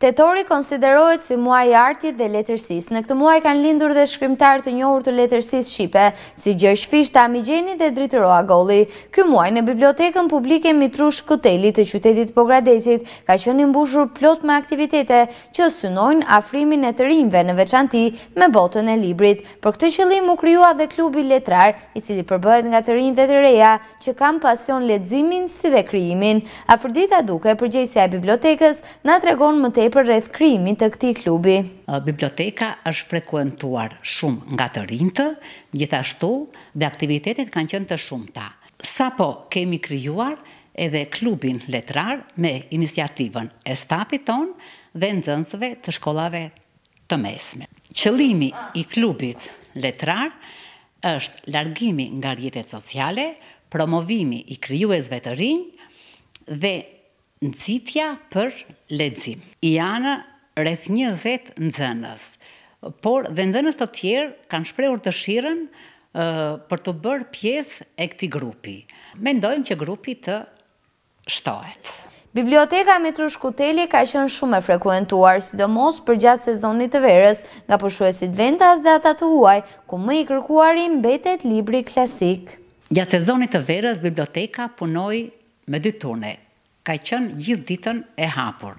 Tetori konsiderohet si muaj i artit dhe letërsis. Në këtë muaj kanë lindur dhe shkrimtar të njohur të letërsis Shqipe, si Gjersh Fisht, Amigjeni dhe Dritëro Agoli. Ky muaj në bibliotekën publike Mitrush Këteli të qytetit Pogradesit ka që një mbushur plot me aktivitete që synojnë afrimin e të rinjve në veçanti me botën e librit. Për këtë qëllim u kryua dhe klubi letrar, i cili përbëhet nga të rinjve të reja që kam pasion letzimin si dhe kryimin. Afrdita duke, e bibliotekës, na tregon më për rreth krijimit të këtij klubi. Biblioteka është frekuentuar shumë nga të rinjtë, gjithashtu dhe aktivitetet kanë qenë të shumta. Sapo kemi krijuar edhe klubin letrar me iniciativën e stapit ton dhe nëzënsëve të shkollave të mesme. Qëlimi i klubit letrar është largimi nga rjetet sociale, promovimi i kryuezve të rinj dhe nëzitja për ledzim. Janë rreth 20 nëzënës, por dhe nëzënës të tjerë kanë shprehur të shiren uh, për të bërë pjesë e këti grupi. Mendojmë që grupi të shtohet. Biblioteka Mitru Shkuteli ka qenë shumë e frekuentuar, sidomos për gjatë sezonit të verës, nga përshuesit vendas dhe ata të huaj, ku më i kërkuari mbetet libri klasik. Gjatë sezonit të verës, biblioteka punoj me dy turne, ka qënë gjithë ditën e hapur.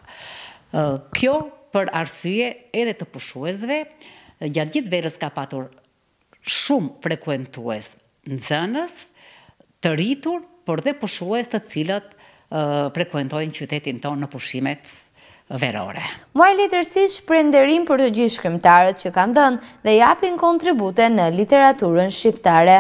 Kjo për arsye edhe të pushuesve, gjatë gjithë verës ka patur shumë frekuentues në zënës, të rritur, për dhe pushues të cilët frekuentojnë qytetin tonë në pushimet verore. Muaj letërsisht shprenderim për të gjithë shkrimtarët që kanë dënë dhe japin kontribute në literaturën shqiptare.